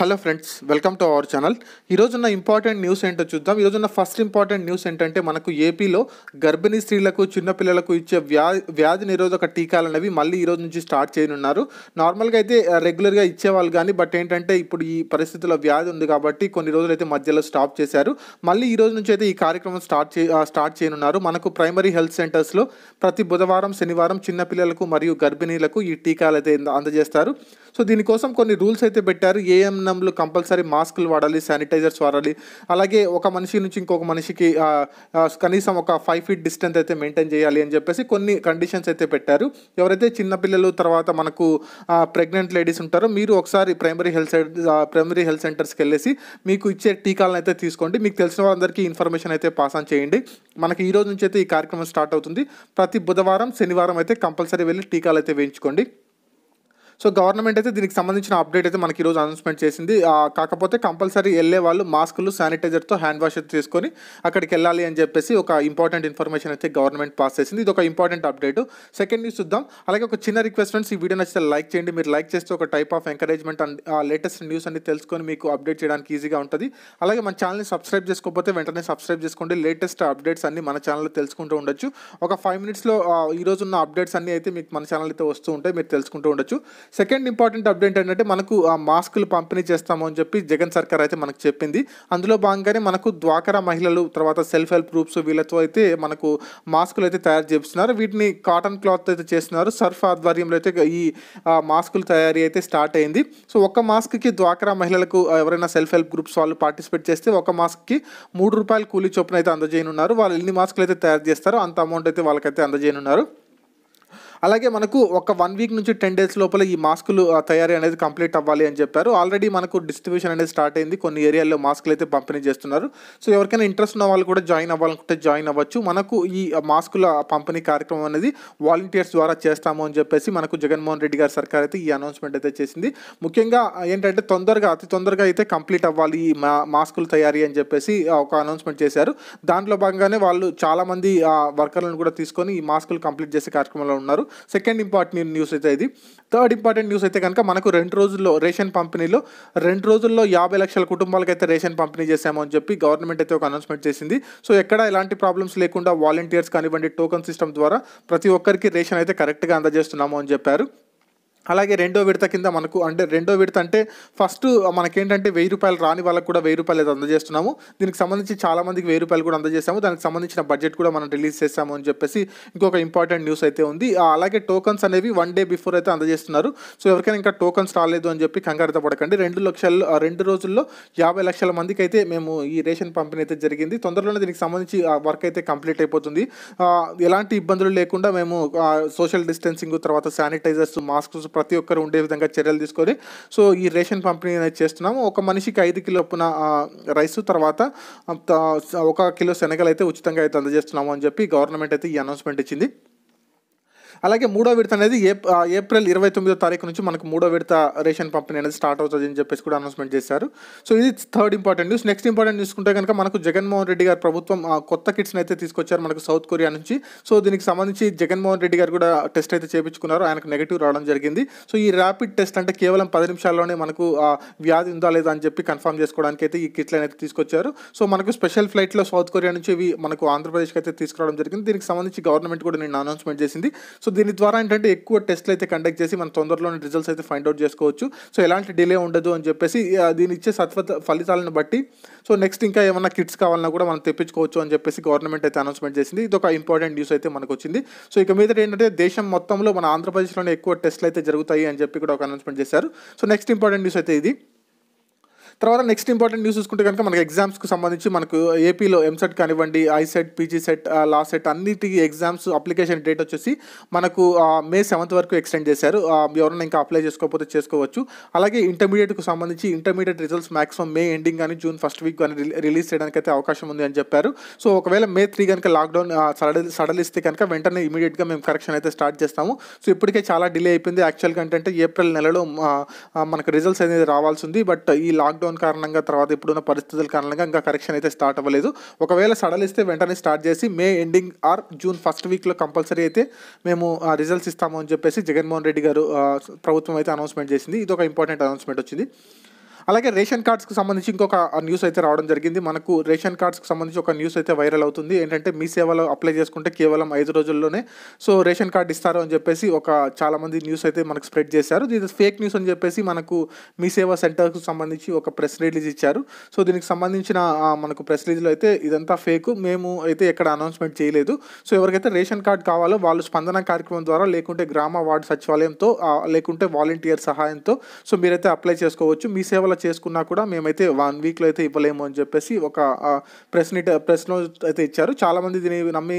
hello friends welcome to our channel ఈరోజున్న important news ఏంటో చూద్దాం ఈరోజున్న ఫస్ట్ ఇంపార్టెంట్ న్యూస్ ఏంటంటే మనకు ఏపీలో గర్భిణీ స్త్రీలకు చిన్నపిల్లలకు ఇచ్చే వ్యా వ్యాధి నిరోధక టీకాలు అనేవి మళ్ళీ ఈరోజు నుంచి స్టార్ట్ చేయనున్నారు నార్మల్గా అయితే రెగ్యులర్గా ఇచ్చేవాళ్ళు కానీ బట్ ఏంటంటే ఇప్పుడు ఈ పరిస్థితిలో వ్యాధి ఉంది కాబట్టి కొన్ని రోజులు అయితే మధ్యలో స్టాప్ చేశారు మళ్ళీ ఈరోజు నుంచి అయితే ఈ కార్యక్రమం స్టార్ట్ చే స్టార్ట్ చేయనున్నారు మనకు ప్రైమరీ హెల్త్ సెంటర్స్లో ప్రతి బుధవారం శనివారం చిన్నపిల్లలకు మరియు గర్భిణీలకు ఈ టీకాలు అయితే అందజేస్తారు సో దీనికోసం కొన్ని రూల్స్ అయితే పెట్టారు ఏఎం ప్రయాణంలో కంపల్సరీ మాస్కులు వాడాలి శానిటైజర్స్ వాడాలి అలాగే ఒక మనిషి నుంచి ఇంకొక మనిషికి కనీసం ఒక ఫైవ్ ఫీట్ డిస్టెన్స్ అయితే మెయింటైన్ చేయాలి అని చెప్పేసి కొన్ని కండిషన్స్ అయితే పెట్టారు ఎవరైతే చిన్నపిల్లలు తర్వాత మనకు ప్రెగ్నెంట్ లేడీస్ ఉంటారో మీరు ఒకసారి ప్రైమరీ హెల్త్ ప్రైమరీ హెల్త్ సెంటర్స్కి వెళ్ళేసి మీకు ఇచ్చే టీకాలను అయితే తీసుకోండి మీకు తెలిసిన వాళ్ళందరికీ ఇన్ఫర్మేషన్ అయితే పాస్ ఆన్ చేయండి మనకి ఈ రోజు నుంచి అయితే ఈ కార్యక్రమం స్టార్ట్ అవుతుంది ప్రతి బుధవారం శనివారం అయితే కంపల్సరీ వెళ్ళి టీకాలు అయితే వేయించుకోండి సో గవర్నమెంట్ అయితే దీనికి సంబంధించిన అప్డేట్ అయితే మనకి ఈరోజు అనౌన్స్మెంట్ చేసింది కాకపోతే కంపల్సరీ వెళ్ళే వాళ్ళు మాస్కులు శానిటైజర్తో హ్యాండ్ వాష్ తీసుకొని అక్కడికి వెళ్ళాలి అని చెప్పేసి ఒక ఇంపార్టెంట్ ఇన్ఫర్మేషన్ అయితే గవర్నమెంట్ పాస్ చేసింది ఇది ఒక ఇంపార్టెంట్ అప్డేట్ సెకండ్ న్యూస్ చూద్దాం అలాగే ఒక చిన్న రిక్వెస్ట్ ఫ్రెండ్స్ ఈ వీడియో నచ్చితే లైక్ చేయండి మీరు లైక్ చేస్తే ఒక type of encouragement and latest news అన్ని తెలుసుకొని మీకు అప్డేట్ చేయడానికి ఈజీగా ఉంటుంది అలాగే మన ఛానల్ని సబ్స్క్రైబ్ చేసుకోకపోతే వెంటనే సబ్స్క్రైబ్ చేసుకోండి లేటెస్ట్ అప్డేట్స్ అన్ని మన ఛానల్లో తెలుసుకుంటూ ఉండొచ్చు ఒక ఫైవ్ మినిట్స్లో ఈరోజు ఉన్న అప్డేట్స్ అన్ని అయితే మీకు మన ఛానల్ అయితే వస్తూ ఉంటాయి మీరు తెలుసుకుంటూ ఉండొచ్చు సెకండ్ ఇంపార్టెంట్ అప్డేట్ ఏంటంటే మనకు ఆ మాస్కులు పంపిణీ చేస్తాము అని చెప్పి జగన్ సర్కార్ అయితే మనకు చెప్పింది అందులో భాగంగానే మనకు ద్వాకరా మహిళలు తర్వాత సెల్ఫ్ హెల్ప్ గ్రూప్స్ వీళ్ళతో అయితే మనకు మాస్కులు అయితే తయారు చేస్తున్నారు వీటిని కాటన్ క్లాత్ అయితే చేస్తున్నారు సర్ఫ్ ఆధ్వర్యంలో అయితే ఈ మాస్కులు తయారీ అయితే స్టార్ట్ అయింది సో ఒక మాస్క్కి ద్వాకరా మహిళలకు ఎవరైనా సెల్ఫ్ హెల్ప్ గ్రూప్స్ వాళ్ళు పార్టిసిపేట్ చేస్తే ఒక మాస్క్కి మూడు రూపాయలు కూలీ చొప్పున అయితే అందజేయనున్నారు వాళ్ళు ఎన్ని మాస్కులు అయితే తయారు చేస్తారో అంత అమౌంట్ అయితే వాళ్ళకైతే అందజేయనున్నారు అలాగే మనకు ఒక వన్ వీక్ నుంచి టెన్ డేస్ లోపల ఈ మాస్కులు తయారీ అనేది కంప్లీట్ అవ్వాలి అని చెప్పారు ఆల్రెడీ మనకు డిస్ట్రిబ్యూషన్ అనేది స్టార్ట్ అయింది కొన్ని ఏరియాల్లో మాస్కులు అయితే పంపిణీ చేస్తున్నారు సో ఎవరికైనా ఇంట్రెస్ట్ ఉన్న వాళ్ళు కూడా జాయిన్ అవ్వాలనుకుంటే జాయిన్ అవ్వచ్చు మనకు ఈ మాస్కుల పంపిణీ కార్యక్రమం అనేది వాలంటీర్స్ ద్వారా చేస్తాము అని చెప్పేసి మనకు జగన్మోహన్ రెడ్డి గారి సర్కార్ అయితే ఈ అనౌన్స్మెంట్ అయితే చేసింది ముఖ్యంగా ఏంటంటే తొందరగా అతి తొందరగా అయితే కంప్లీట్ అవ్వాలి ఈ మా మాస్కుల తయారీ అని చెప్పేసి ఒక అనౌన్స్మెంట్ చేశారు దాంట్లో భాగంగానే వాళ్ళు చాలామంది వర్కర్లను కూడా తీసుకొని ఈ మాస్కులు కంప్లీట్ చేసే కార్యక్రమంలో ఉన్నారు సెకండ్ ఇంపార్టెంట్ న్యూస్ అయితే ఇది థర్డ్ ఇంపార్టెంట్ న్యూస్ అయితే కనుక మనకు రెండు రోజుల్లో రేషన్ పంపిణీలో రెండు రోజుల్లో యాభై లక్షల కుటుంబాలకు అయితే రేషన్ పంపిణీ చేశామని అని చెప్పి గవర్నమెంట్ అయితే ఒక అనౌన్స్మెంట్ చేసింది సో ఎక్కడ ఎలాంటి ప్రాబ్లమ్స్ లేకుండా వాలంటీర్స్ కానివ్వండి టోకన్ సిస్టమ్ ద్వారా ప్రతి ఒక్కరికి రేషన్ అయితే కరెక్ట్గా అందజేస్తున్నాము అని చెప్పారు అలాగే రెండో విడత కింద మనకు అంటే రెండో విడత అంటే ఫస్ట్ మనకేంటంటే వెయ్యి రూపాయలు రాని వాళ్ళకు కూడా వెయ్యి రూపాయలు అయితే అందజేస్తున్నాము దీనికి సంబంధించి చాలా మందికి వెయ్యి రూపాయలు కూడా అందజేసాము దానికి సంబంధించిన బడ్జెట్ కూడా మనం రిలీజ్ చేస్తాము అని చెప్పేసి ఇంకొక ఇంపార్టెంట్ న్యూస్ అయితే ఉంది అలాగే టోకన్స్ అనేవి వన్ డే బిఫోర్ అయితే అందజేస్తున్నారు సో ఎవరికైనా ఇంకా టోకన్స్ రాలేదు అని చెప్పి కంగారు పడకండి రెండు లక్షలు రెండు రోజుల్లో యాభై లక్షల మందికి అయితే మేము ఈ రేషన్ పంపిణీ అయితే జరిగింది తొందరలోనే దీనికి సంబంధించి వర్క్ అయితే కంప్లీట్ అయిపోతుంది ఎలాంటి ఇబ్బందులు లేకుండా మేము సోషల్ డిస్టెన్సింగ్ తర్వాత శానిటైజర్స్ మాస్క్స్ ప్రతి ఒక్కరు ఉండే విధంగా చర్యలు తీసుకొని సో ఈ రేషన్ పంపిణీ అనేది చేస్తున్నాము ఒక మనిషికి ఐదు కిలో రైస్ తర్వాత ఒక కిలో శనగలు అయితే ఉచితంగా అయితే అందజేస్తున్నాము అని చెప్పి గవర్నమెంట్ అయితే ఈ అనౌన్స్మెంట్ ఇచ్చింది అలాగే మూడో విడత అనేది ఏప్రిల్ ఇరవై తొమ్మిదో తారీఖు నుంచి మనకు మూడో విడత రేషన్ పంపిణీ అనేది స్టార్ట్ అవుతుంది అని చెప్పేసి కూడా అనౌన్స్మెంట్ చేశారు సో ఇది third important news next important చూసుకుంటే కనుక మనకు జగన్మోహన్ రెడ్డి గారు ప్రభుత్వం కొత్త కిట్స్ని అయితే తీసుకొచ్చారు మనకు సౌత్ కొరియా నుంచి సో దీనికి సంబంధించి జగన్మోహన్ రెడ్డి గారు కూడా టెస్ట్ అయితే చేయించుకున్నారు ఆయనకు నెగిటివ్ రావడం జరిగింది సో ఈ ర్యాపిడ్ టెస్ట్ అంటే కేవలం పది నిమిషాల్లోనే మనకు వ్యాధి ఉందా లేదా అని చెప్పి కన్ఫర్మ్ చేసుకోవడానికి అయితే ఈ కిట్లు అనేది తీసుకొచ్చారు సో మనకు స్పెషల్ ఫ్లైట్లో సౌత్ కొరియా నుంచి ఇవి మనకు ఆంధ్రప్రదేశ్కి అయితే తీసుకురావడం జరిగింది దీనికి సంబంధించి గవర్నమెంట్ కూడా నిన్న అనౌన్స్మెంట్ చేసింది సో సో దీని ద్వారా ఏంటంటే ఎక్కువ టెస్ట్లు అయితే కండక్ట్ చేసి మనం తొందరలోనే రిజల్ట్స్ అయితే ఫైండ్అవుట్ అవుట్ చేసుకోవచ్చు సో ఎలాంటి డిలే ఉండదు అని చెప్పేసి దీని ఇచ్చే సత్వ ఫలితాలను బట్టి సో నెక్స్ట్ ఇంకా ఏమైనా కిట్స్ కావాలన్నా కూడా మనం తెప్పించుకోవచ్చు అని చెప్పేసి గవర్నమెంట్ అయితే అనౌన్స్మెంట్ చేసింది ఇది ఒక ఇంపార్టెంట్ న్యూస్ అయితే మనకు వచ్చింది సో ఇక మీద ఏంటంటే దేశం మొత్తంలో మన ఆంధ్రప్రదేశ్లోనే ఎక్కువ టెస్ట్లు అయితే జరుగుతాయి అని చెప్పి కూడా ఒక అనౌన్స్మెంట్ చేశారు సో నెక్స్ట్ ఇంపార్టెంట్ న్యూస్ అయితే ఇది తర్వాత నెక్స్ట్ ఇంపార్టెంట్ న్యూస్ చూసుకుంటే కనుక మనకి ఎగ్జామ్స్కి సంబంధించి మనకు ఏపీలో ఎంసెట్ కానివ్వండి ICET PG CET law CET అన్నిటి ఎగ్జామ్స్ అప్లికేషన్ డేట్ వచ్చేసి మనకు మే సెవెంత్ వరకు ఎక్స్టెండ్ చేశారు ఎవరైనా ఇంకా అప్లై చేసుకోకపోతే చేసుకోవచ్చు అలాగే ఇంటర్మీడియట్కు సంబంధించి intermediate results maximum May ending కానీ జూన్ ఫస్ట్ వీక్ కానీ రిలీజ్ చేయడానికి అయితే అవకాశం ఉంది అని చెప్పారు సో ఒకవేళ మే త్రీ కనుక లాక్డౌన్ సడల్ సడలిస్తే కనుక వెంటనే ఇమీడియట్గా మేము కరెక్షన్ అయితే స్టార్ట్ చేస్తాము సో ఇప్పటికే చాలా డిలే అయిపోయింది యాక్చువల్గా ఏంటంటే ఏప్రిల్ నెలలో మనకు రిజల్ట్స్ అనేది రావాల్సి ఉంది బట్ ఈ లాక్డౌన్ లాక్డౌన్ కారణంగా తర్వాత ఇప్పుడున్న పరిస్థితుల కారణంగా ఇంకా కరెక్షన్ అయితే స్టార్ట్ అవ్వలేదు ఒకవేళ సడలిస్తే వెంటనే స్టార్ట్ చేసి May ending or June first వీక్లో కంపల్సరీ అయితే మేము రిజల్ట్స్ ఇస్తాము అని చెప్పేసి జగన్మోహన్ రెడ్డి గారు ప్రభుత్వం అయితే అనౌన్స్మెంట్ చేసింది ఇది ఒక ఇంపార్టెంట్ అనౌన్స్మెంట్ వచ్చింది అలాగే రేషన్ కార్డ్స్కి సంబంధించి ఇంకొక న్యూస్ అయితే రావడం జరిగింది మనకు రేషన్ కార్డ్స్కి సంబంధించి ఒక న్యూస్ అయితే వైరల్ అవుతుంది ఏంటంటే మీ సేవలో అప్లై చేసుకుంటే కేవలం ఐదు రోజుల్లోనే సో రేషన్ కార్డు ఇస్తారు అని చెప్పేసి ఒక చాలామంది న్యూస్ అయితే మనకు స్ప్రెడ్ చేశారు దీని ఫేక్ న్యూస్ అని చెప్పేసి మనకు మీ సేవా సెంటర్కు సంబంధించి ఒక ప్రెస్ రిలీజ్ ఇచ్చారు సో దీనికి సంబంధించిన మనకు ప్రెస్ రిలీజ్లో అయితే ఇదంతా ఫేక్ మేము అయితే ఎక్కడ అనౌన్స్మెంట్ చేయలేదు సో ఎవరికైతే రేషన్ కార్డ్ కావాలో వాళ్ళు స్పందన కార్యక్రమం ద్వారా లేకుంటే గ్రామ వార్డు సచివాలయంతో లేకుంటే వాలంటీర్ సహాయంతో సో మీరైతే అప్లై చేసుకోవచ్చు మీ సేవల చేసుకున్నా కూడా మేమైతే వన్ వీక్లో అయితే ఇవ్వలేము అని చెప్పేసి ఒక ప్రెస్ నీట్ ప్రెస్ నోట్ అయితే ఇచ్చారు చాలామంది దీన్ని నమ్మి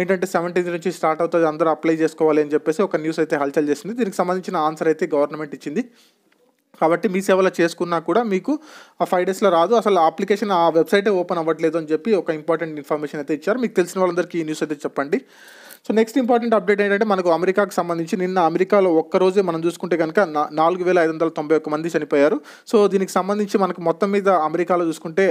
ఏంటంటే సెవెంటీన్త్ నుంచి స్టార్ట్ అవుతుంది అందరూ అప్లై చేసుకోవాలి అని చెప్పేసి ఒక న్యూస్ అయితే హల్చల్ చేసింది దీనికి సంబంధించిన ఆన్సర్ అయితే గవర్నమెంట్ ఇచ్చింది కాబట్టి మీ సేవలో చేసుకున్నా కూడా మీకు ఆ ఫైవ్ డేస్లో రాదు అసలు అప్లికేషన్ ఆ వెబ్సైటే ఓపెన్ అవ్వట్లేదు అని చెప్పి ఒక ఇంపార్టెంట్ ఇన్ఫర్మేషన్ అయితే ఇచ్చారు మీకు తెలిసిన వాళ్ళందరికీ ఈ న్యూస్ అయితే చెప్పండి సో నెక్స్ట్ ఇంపార్టెంట్ అప్డేట్ ఏంటంటే మనకు అమెరికాకు సంబంధించి నిన్న అమెరికాలో ఒక్కరోజే మనం చూసుకుంటే కనుక నాలుగు వేల ఐదు వందల తొంభై ఒక్క మంది చనిపోయారు సో దీనికి సంబంధించి మనకు మొత్తం మీద అమెరికాలో చూసుకుంటే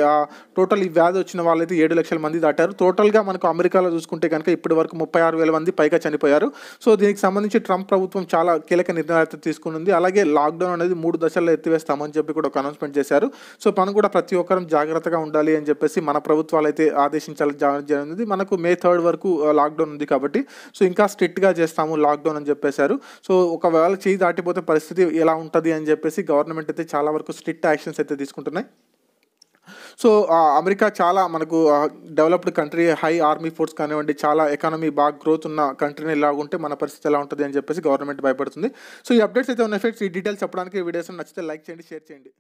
టోటల్ ఈ వ్యాధి వచ్చిన వాళ్ళైతే ఏడు లక్షల మంది దాటారు టోటల్గా మనకు అమెరికాలో చూసుకుంటే కనుక ఇప్పటి వరకు ముప్పై ఆరు వేల మంది పైగా చనిపోయారు సో దీనికి సంబంధించి ట్రంప్ ప్రభుత్వం చాలా కీలక నిర్ణయాలు తీసుకున్నది అలాగే లాక్డౌన్ అనేది మూడు దశల్లో ఎత్తివేస్తామని చెప్పి కూడా ఒక అనౌన్స్మెంట్ చేశారు సో మనం కూడా ప్రతి ఒక్కరం జాగ్రత్తగా ఉండాలి అని చెప్పేసి మన ప్రభుత్వాలు అయితే ఆదేశించాలి జరిగింది మనకు మే థర్డ్ వరకు లాక్డౌన్ ఉంది కాబట్టి కాబట్టి సో ఇంకా స్ట్రిక్ట్గా చేస్తాము లాక్డౌన్ అని చెప్పేశారు సో ఒకవేళ చేయి దాటిపోతే పరిస్థితి ఎలా ఉంటుంది అని చెప్పేసి గవర్నమెంట్ అయితే చాలా వరకు స్ట్రిక్ట్ యాక్షన్స్ అయితే తీసుకుంటున్నాయి సో అమెరికా చాలా మనకు developed country high army force కానివ్వండి చాలా ఎకానమీ బాగా గ్రోత్ ఉన్న కంట్రీని ఇలాగుంటే మన పరిస్థితి ఎలా ఉంటుంది అని చెప్పేసి గవర్నమెంట్ భయపడుతుంది సో ఈ అప్డేట్స్ అయితే ఉన్న ఎఫెక్ట్స్ ఈ డీటెయిల్స్ చెప్పడానికి వీడియోస్ నచ్చితే లైక్ చేయండి షేర్ చేయండి